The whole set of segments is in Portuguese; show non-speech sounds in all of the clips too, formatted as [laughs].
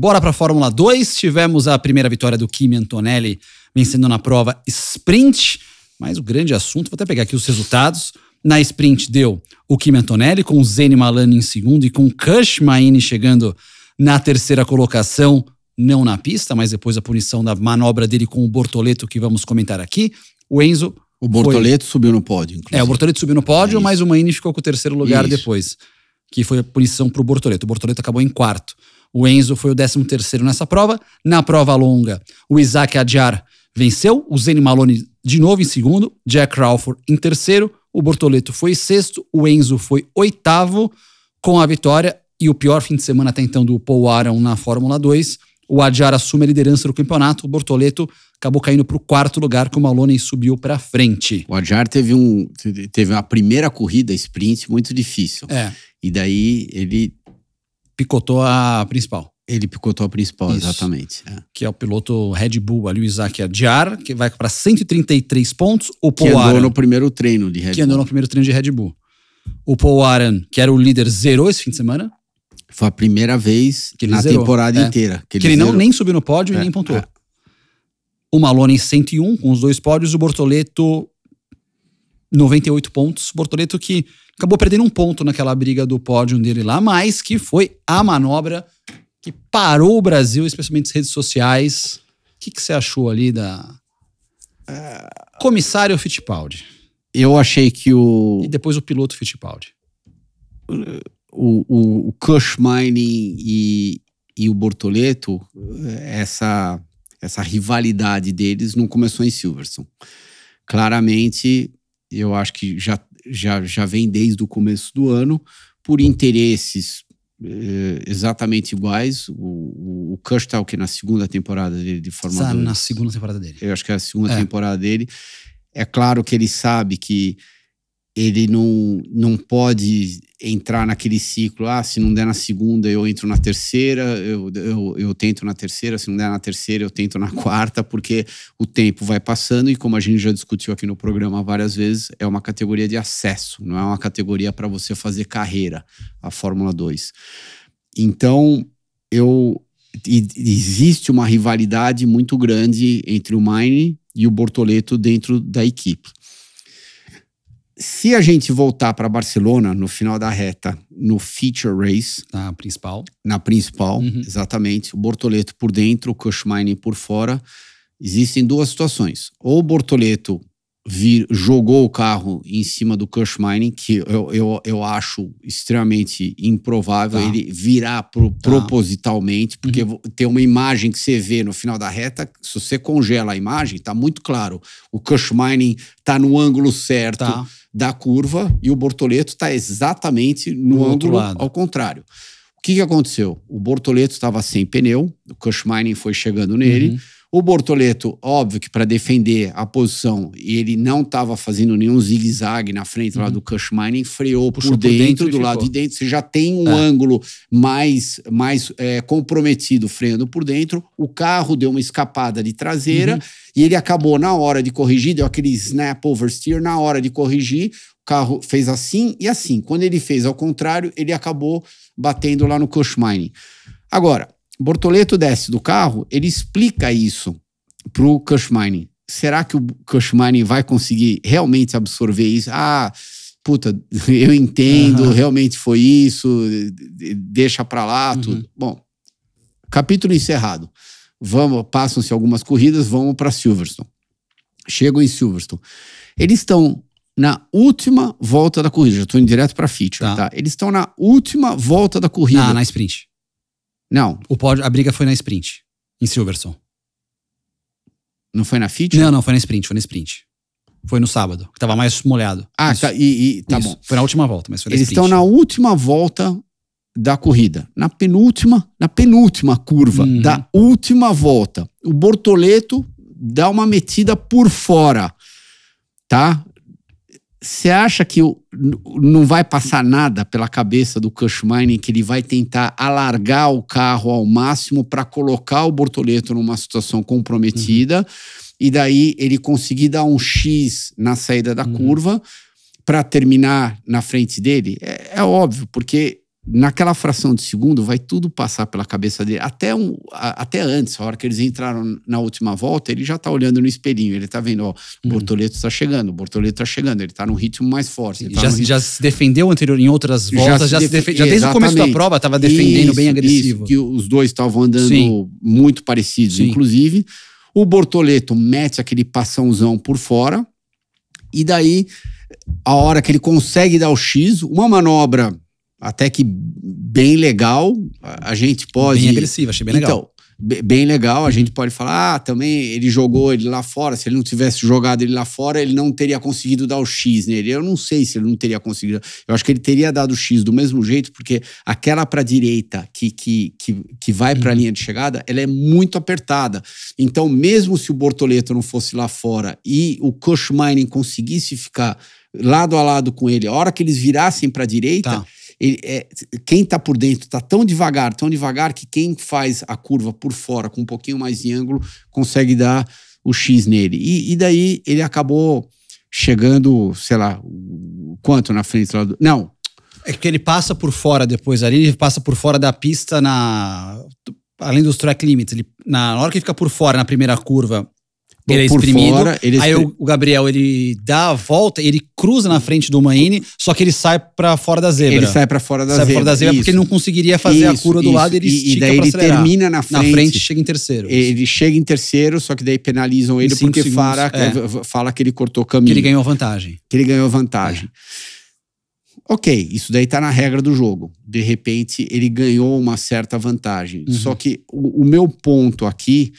Bora para a Fórmula 2. Tivemos a primeira vitória do Kimi Antonelli vencendo na prova sprint. Mas o grande assunto, vou até pegar aqui os resultados. Na sprint deu o Kimi Antonelli, com o Zeni Malani em segundo e com o Kush Maini chegando na terceira colocação, não na pista, mas depois a punição da manobra dele com o Bortoleto, que vamos comentar aqui. O Enzo. O Bortoleto foi... subiu no pódio, inclusive. É, o Bortoleto subiu no pódio, é mas o Maini ficou com o terceiro lugar isso. depois, que foi a punição para o Bortoleto. O Bortoleto acabou em quarto. O Enzo foi o 13 terceiro nessa prova. Na prova longa, o Isaac Adjar venceu, o Zene Malone de novo em segundo, Jack Crawford em terceiro, o Bortoleto foi sexto, o Enzo foi oitavo com a vitória e o pior fim de semana até então do Paul Aron na Fórmula 2. O Adjar assume a liderança do campeonato, o Bortoleto acabou caindo para o quarto lugar, que o Maloney subiu para frente. O Adjar teve, um, teve uma primeira corrida sprint muito difícil. É. E daí ele picotou a principal. Ele picotou a principal, Isso. exatamente. É. Que é o piloto Red Bull ali, o Isaac Adiar, que vai para 133 pontos. O Paul que andou Aran, no primeiro treino de Red Bull. Que andou no primeiro treino de Red Bull. O Paul Aran, que era o líder, zerou esse fim de semana. Foi a primeira vez que ele na zerou. temporada é. inteira. Que ele, que ele não nem subiu no pódio é. e nem pontuou. É. O Malone 101, com os dois pódios, o Bortoleto 98 pontos. Bortoleto que acabou perdendo um ponto naquela briga do pódio dele lá, mas que foi a manobra que parou o Brasil, especialmente as redes sociais. O que, que você achou ali da. Comissário Fittipaldi. Eu achei que o. E depois o piloto Fittipaldi. O, o, o Cush Mining e, e o Bortoleto, essa, essa rivalidade deles não começou em Silverstone. Claramente, eu acho que já já, já vem desde o começo do ano, por interesses eh, exatamente iguais. O, o, o tá que na segunda temporada dele de Fórmula 2. na segunda temporada dele. Eu acho que é a segunda é. temporada dele. É claro que ele sabe que ele não, não pode entrar naquele ciclo, ah, se não der na segunda eu entro na terceira, eu, eu, eu tento na terceira, se não der na terceira eu tento na [laughs] quarta, porque o tempo vai passando e como a gente já discutiu aqui no programa várias vezes, é uma categoria de acesso, não é uma categoria para você fazer carreira, a Fórmula 2. Então, eu existe uma rivalidade muito grande entre o Mine e o Bortoleto dentro da equipe. Se a gente voltar para Barcelona no final da reta, no feature race. Na principal. Na principal, uhum. exatamente. O Bortoleto por dentro, o Cushmine por fora. Existem duas situações. Ou o Bortoleto vir, jogou o carro em cima do Cush Mining, que eu, eu, eu acho extremamente improvável tá. ele virar pro, tá. propositalmente, porque uhum. tem uma imagem que você vê no final da reta, se você congela a imagem, tá muito claro. O Cush Mining tá no ângulo certo. Tá da curva e o Bortoleto está exatamente no, outro ângulo lado. ao contrário. O que, que aconteceu? O Bortoleto estava sem pneu, o Cush Mining foi chegando nele. Uhum o Bortoleto, óbvio que para defender a posição, e ele não estava fazendo nenhum zigue-zague na frente uhum. lá do Cush Mining, freou por dentro, por dentro do ficou. lado de dentro. Você já tem um é. ângulo mais, mais é, comprometido freando por dentro. O carro deu uma escapada de traseira uhum. e ele acabou na hora de corrigir, deu aquele snap oversteer na hora de corrigir. O carro fez assim e assim. Quando ele fez ao contrário, ele acabou batendo lá no Cush Mining. Agora, Bortoleto desce do carro, ele explica isso pro o Cushmining. Será que o Cushmining vai conseguir realmente absorver isso? Ah, puta, [laughs] eu entendo, uhum. realmente foi isso, deixa para lá uhum. tudo. Bom, capítulo encerrado. Vamos, passam-se algumas corridas, vamos para Silverstone. Chegam em Silverstone. Eles estão na última volta da corrida. Já estou indo direto para Fitch. tá. tá. Eles estão na última volta da corrida. Ah, na sprint. Não. O pódio, a briga foi na sprint, em Silverson. Não foi na fit? Não, não, foi na sprint, foi na sprint. Foi no sábado, que tava mais molhado. Ah, isso. tá, e, e tá isso. bom. Foi na última volta, mas foi na Eles sprint. estão na última volta da corrida, na penúltima, na penúltima curva uhum. da última volta. O Bortoleto dá uma metida por fora, tá? Você acha que não vai passar nada pela cabeça do Cush Mining que ele vai tentar alargar o carro ao máximo para colocar o Bortoleto numa situação comprometida uhum. e daí ele conseguir dar um X na saída da uhum. curva para terminar na frente dele? É, é óbvio, porque naquela fração de segundo, vai tudo passar pela cabeça dele. Até, um, a, até antes, a hora que eles entraram na última volta, ele já está olhando no espelhinho, ele está vendo, ó, o uhum. Bortoleto está chegando, o Bortoleto está chegando, ele está num ritmo mais forte. Tá já, ritmo... já se defendeu anterior em outras voltas, já, já, def... já desde o começo da prova estava defendendo isso, bem agressivo. Isso, que os dois estavam andando Sim. muito parecidos, Sim. inclusive. O Bortoleto mete aquele passãozão por fora, e daí, a hora que ele consegue dar o X, uma manobra até que bem legal. A gente pode. Bem agressiva, achei bem legal. Então, bem legal. A gente pode falar, ah, também ele jogou ele lá fora. Se ele não tivesse jogado ele lá fora, ele não teria conseguido dar o X nele. Eu não sei se ele não teria conseguido. Eu acho que ele teria dado o X do mesmo jeito, porque aquela para direita que, que, que, que vai para a uhum. linha de chegada, ela é muito apertada. Então, mesmo se o Bortoleto não fosse lá fora e o Cush Mining conseguisse ficar lado a lado com ele, a hora que eles virassem para a direita. Tá ele, é, quem está por dentro está tão devagar, tão devagar, que quem faz a curva por fora com um pouquinho mais de ângulo consegue dar o X nele. E, e daí ele acabou chegando, sei lá, quanto na frente lá do. Não. É que ele passa por fora depois ali, ele passa por fora da pista na. Além dos track limits, ele, na, na hora que ele fica por fora na primeira curva ele é exprimido. Fora, ele é aí o Gabriel ele dá a volta, ele cruza na frente do Maine, só que ele sai para fora da zebra. Ele sai para fora da sai zebra. fora da zebra isso. porque ele não conseguiria fazer isso, a cura do lado, ele e, estica e daí ele acelerar. termina na frente. Na frente chega em terceiro. Ele chega em terceiro, só que daí penalizam ele porque fala, é. Eh, fala que ele cortou o caminho. Que ele ganhou vantagem. Que ele ganhou vantagem. É. Ok, isso daí tá na regra do jogo. De repente, ele ganhou uma certa vantagem. Uhum. Só que o, o meu ponto aqui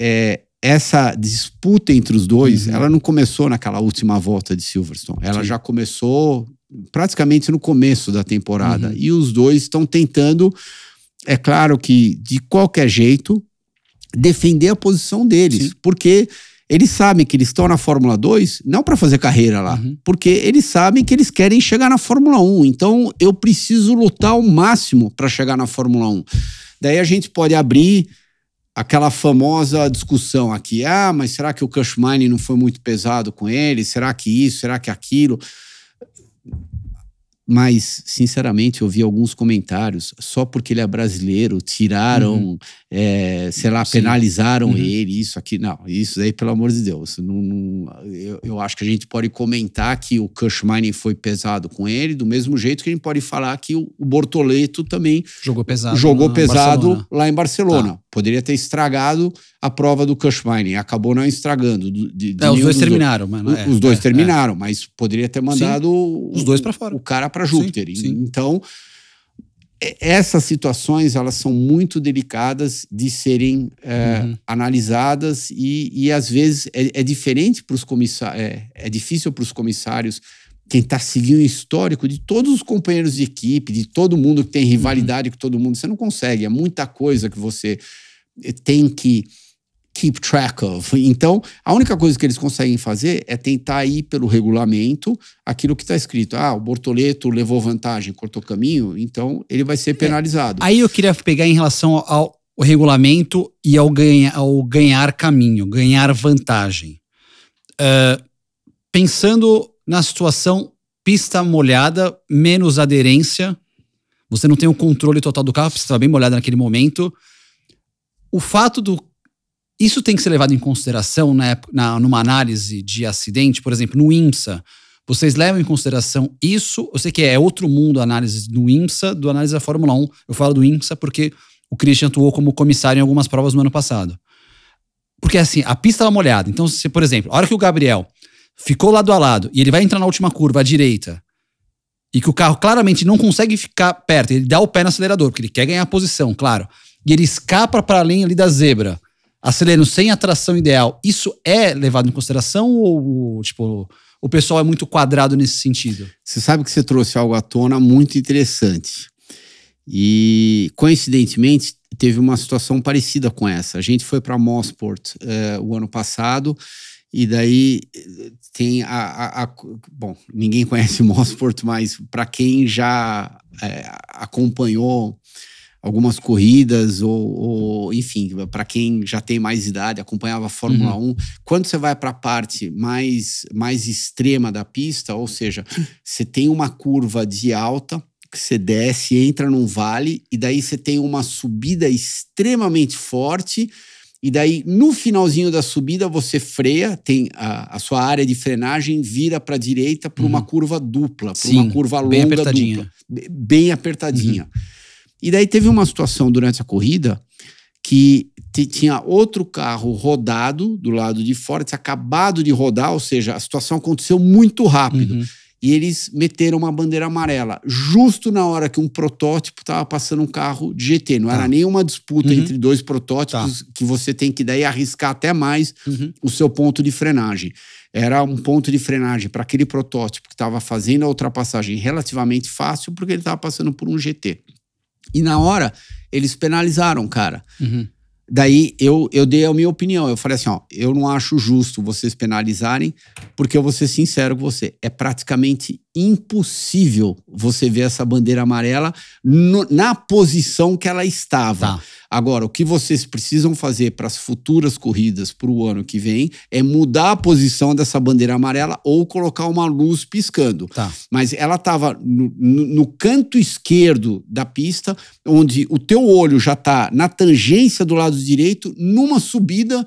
é essa disputa entre os dois, uhum. ela não começou naquela última volta de Silverstone. Ela Sim. já começou praticamente no começo da temporada. Uhum. E os dois estão tentando, é claro que de qualquer jeito, defender a posição deles, Sim. porque eles sabem que eles estão na Fórmula 2 não para fazer carreira lá, uhum. porque eles sabem que eles querem chegar na Fórmula 1. Então eu preciso lutar ao máximo para chegar na Fórmula 1. Daí a gente pode abrir aquela famosa discussão aqui. Ah, mas será que o cash mining não foi muito pesado com ele? Será que isso? Será que aquilo? Mas, sinceramente, eu vi alguns comentários, só porque ele é brasileiro, tiraram, uhum. é, sei lá, Sim. penalizaram uhum. ele, isso aqui. Não, isso aí, pelo amor de Deus. Não, não, eu, eu, acho que a gente pode comentar que o Cush Mining foi pesado com ele, do mesmo jeito que a gente pode falar que o, o Bortoleto também jogou pesado, jogou pesado lá em Barcelona. Tá. Poderia ter estragado a prova do Cush Mining, acabou não estragando. De, de é, os dois terminaram, dois. é, os dois é, é, terminaram, mas poderia ter mandado sim, os dois para fora, o cara para Júpiter. Sim, sim. Então essas situações elas são muito delicadas de serem é, uhum. analisadas e, e, às vezes é, diferente para os comissários, é difícil para os comissários quem está seguindo o histórico de todos os companheiros de equipe, de todo mundo que tem uhum. rivalidade uhum. com todo mundo. Você não consegue, é muita coisa que você eh, tem que keep track of. Então, a única coisa que eles conseguem fazer é tentar ir pelo regulamento aquilo que está escrito. Ah, o Bortoleto levou vantagem, cortou caminho, então ele vai ser é. penalizado. É. Aí eu queria pegar em relação ao, ao regulamento e ao, ganha, ao ganhar caminho, ganhar vantagem. Uh, pensando na situação pista molhada, menos aderência, você não tem o controle total do carro, você estava bem molhada naquele momento. O fato do. Isso tem que ser levado em consideração na, na, numa análise de acidente, por exemplo, no IMSA. Vocês levam em consideração isso? Eu sei que é outro mundo a análise do IMSA, do análise da Fórmula 1. Eu falo do IMSA porque o Christian atuou como comissário em algumas provas no ano passado. Porque assim, a pista estava molhada. Então, se, por exemplo, a hora que o Gabriel ficou lado a lado e ele vai entrar na última curva à direita e que o carro claramente não consegue ficar perto, ele dá o pé no acelerador, porque ele quer ganhar a posição, claro, e ele escapa para além ali da zebra, acelerando sem a tração ideal, isso é levado em consideração ou, tipo, o pessoal é muito quadrado nesse sentido? Você sabe que você trouxe algo à tona muito interessante. E, coincidentemente, teve uma situação parecida com essa. A gente foi para Mossport uh, eh, o ano passado e daí tem a, a, a, Bom, ninguém conhece o Mosport, mas para quem já é, acompanhou algumas corridas, ou, ou enfim, para quem já tem mais idade, acompanhava a Fórmula uhum. 1, quando você vai para a parte mais, mais extrema da pista, ou seja, você tem uma curva de alta. Que você desce, entra num vale, e daí você tem uma subida extremamente forte, e daí, no finalzinho da subida, você freia, tem a, a sua área de frenagem vira para a direita para uhum. uma curva dupla, para uma curva longa bem apertadinha. dupla. Bem apertadinha. Uhum. E daí teve uma situação durante a corrida que tinha outro carro rodado do lado de fora, tinha acabado de rodar, ou seja, a situação aconteceu muito rápido. Uhum e eles meteram uma bandeira amarela, justo na hora que um protótipo estava passando um carro de GT. Não tá. era nenhuma disputa uhum. entre dois protótipos tá. que você tem que daí arriscar até mais uhum. o seu ponto de frenagem. Era um ponto de frenagem para aquele protótipo que estava fazendo a ultrapassagem relativamente fácil, porque ele estava passando por um GT. E na hora, eles penalizaram, cara. Uhum. Daí eu, eu dei a minha opinião. Eu falei assim: ó, eu não acho justo vocês penalizarem, porque eu vou ser sincero com você. É praticamente impossível você ver essa bandeira amarela no, na posição que ela estava. Tá. Agora, o que vocês precisam fazer para as futuras corridas para o ano que vem é mudar a posição dessa bandeira amarela ou colocar uma luz piscando. Tá. Mas ela estava no, no, no, canto esquerdo da pista, onde o teu olho já está na tangência do lado direito, numa subida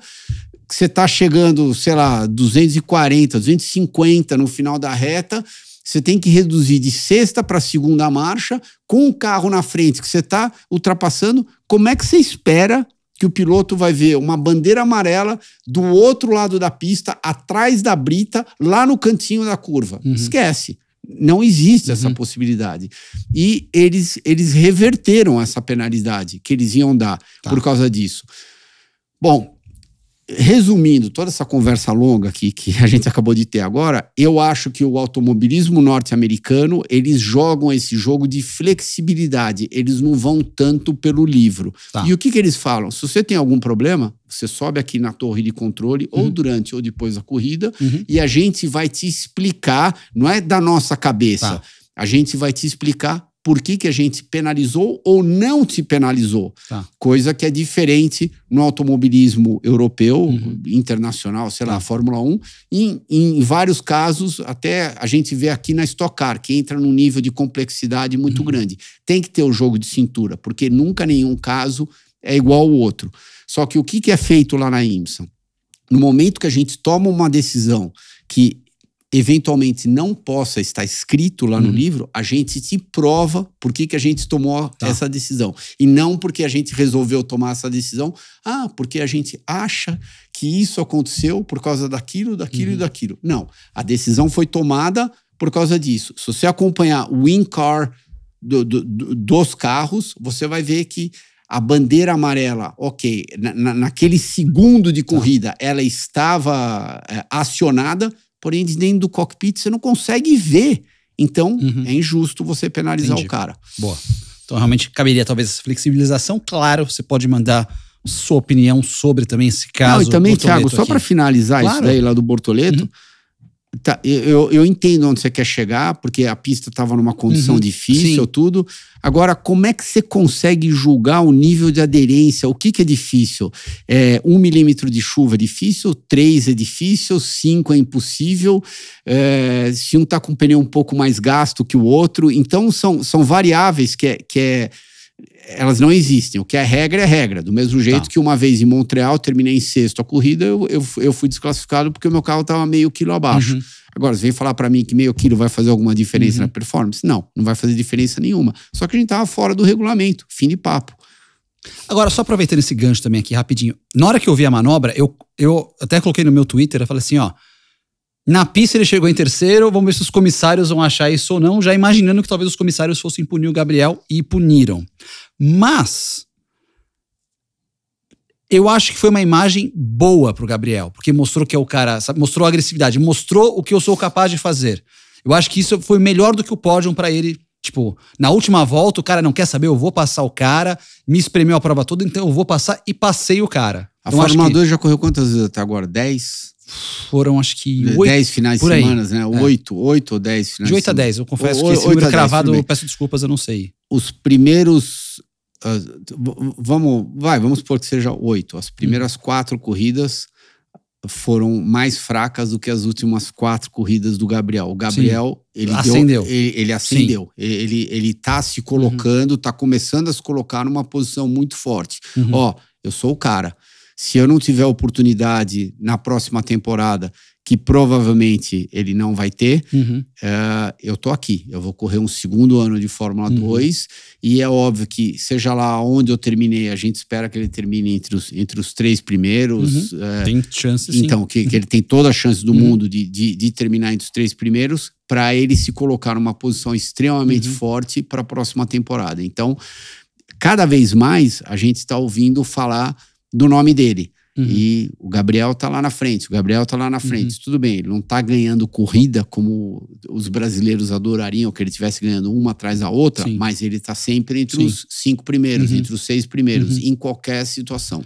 que você está chegando, sei lá, 240, 250 no final da reta você tem que reduzir de sexta para segunda marcha, com o carro na frente que você está ultrapassando, como é que você espera que o piloto vai ver uma bandeira amarela do outro lado da pista, atrás da brita, lá no cantinho da curva? Uhum. Esquece. Não existe essa uhum. possibilidade. E eles, eles reverteram essa penalidade que eles iam dar tá. por causa disso. Bom, resumindo toda essa conversa longa aqui que a gente acabou de ter agora, eu acho que o automobilismo norte-americano, eles jogam esse jogo de flexibilidade, eles não vão tanto pelo livro. Tá. E o que, que eles falam? Se você tem algum problema, você sobe aqui na torre de controle, uhum. ou durante ou depois da corrida, uhum. e a gente vai te explicar, não é da nossa cabeça, tá. a gente vai te explicar por que, que a gente penalizou ou não se penalizou. Tá. Coisa que é diferente no automobilismo europeu, uhum. internacional, sei lá, tá. Fórmula 1. E, em vários casos, até a gente vê aqui na Stock Car, que entra num nível de complexidade muito uhum. grande. Tem que ter o jogo de cintura, porque nunca nenhum caso é igual ao outro. Só que o que, que é feito lá na IMSA? No momento que a gente toma uma decisão que eventualmente não possa estar escrito lá uhum. no livro, a gente te prova por que, que a gente tomou tá. essa decisão. E não porque a gente resolveu tomar essa decisão, ah, porque a gente acha que isso aconteceu por causa daquilo, daquilo uhum. e daquilo. Não. A decisão foi tomada por causa disso. Se você acompanhar o InCar do, do, do, dos carros, você vai ver que a bandeira amarela, ok, na, naquele segundo de tá. corrida, ela estava é, acionada porém dentro do cockpit você não consegue ver. Então, uhum. é injusto você penalizar Entendi. o cara. Boa. Então, realmente caberia talvez essa flexibilização. Claro, você pode mandar sua opinião sobre também esse caso. Não, e também, Thiago, só para finalizar claro. isso daí lá do Bortoleto, uhum. Tá, eu, eu entendo onde você quer chegar, porque a pista estava numa condição uhum, difícil, sim. tudo. Agora, como é que você consegue julgar o nível de aderência? O que, que é difícil? É, um milímetro de chuva é difícil, três é difícil, cinco é impossível. É, se um está com o pneu um pouco mais gasto que o outro. Então, são, são variáveis que é, que é elas não existem. O que é regra é regra. Do mesmo jeito tá. que uma vez em Montreal terminei em sexto a corrida, eu, eu, eu fui desclassificado porque o meu carro estava meio quilo abaixo. Uhum. Agora, você vem falar para mim que meio quilo vai fazer alguma diferença uhum. na performance? Não, não vai fazer diferença nenhuma. Só que a gente estava fora do regulamento. Fim de papo. Agora, só aproveitando esse gancho também aqui rapidinho. Na hora que eu vi a manobra, eu, eu até coloquei no meu Twitter, eu falei assim, ó na pista ele chegou em terceiro. Vamos ver se os comissários vão achar isso ou não, já imaginando que talvez os comissários fossem punir o Gabriel e puniram. Mas eu acho que foi uma imagem boa pro Gabriel, porque mostrou que é o cara, mostrou agressividade, mostrou o que eu sou capaz de fazer. Eu acho que isso foi melhor do que o pódio para ele Tipo, na última volta o cara não quer saber, eu vou passar o cara, me espremeu a prova toda, então eu vou passar e passei o cara. A então, Fórmula 2 que... já correu quantas vezes até agora? 10? Foram acho que 8. É, 10 né? é. finais de semana, né? 8, 8 ou 10 finais. De semana. De 8 a 10, eu confesso o, que esse número cravado, 10, peço desculpas, eu não sei. Os primeiros Uh, vamos, vai, vamos supor que seja 8. As primeiras hum. corridas foram mais fracas do que as últimas quatro corridas do Gabriel. O Gabriel, ele acendeu. Deu, ele, ele acendeu. Ele, ele tá se uhum. colocando, uhum. tá começando a se colocar numa posição muito forte. Uhum. Ó, eu sou o cara. Se eu não tiver oportunidade na próxima temporada que provavelmente ele não vai ter, uhum. Eh, eu tô aqui. Eu vou correr um segundo ano de Fórmula uhum. 2 e é óbvio que, seja lá onde eu terminei, a gente espera que ele termine entre os, entre os três primeiros. Uhum. Eh, tem chance, sim. Então, que, que, ele tem toda a chance do uhum. mundo de, de, de terminar entre os três primeiros para ele se colocar numa posição extremamente uhum. forte para a próxima temporada. Então, cada vez mais a gente está ouvindo falar do nome dele. Uhum. E o Gabriel tá lá na frente, o Gabriel tá lá na uhum. frente. Uhum. Tudo bem, ele não tá ganhando corrida como os brasileiros adorariam que ele tivesse ganhando uma atrás da outra, Sim. mas ele tá sempre entre Sim. os cinco primeiros, uhum. entre os seis primeiros, uhum. em qualquer situação.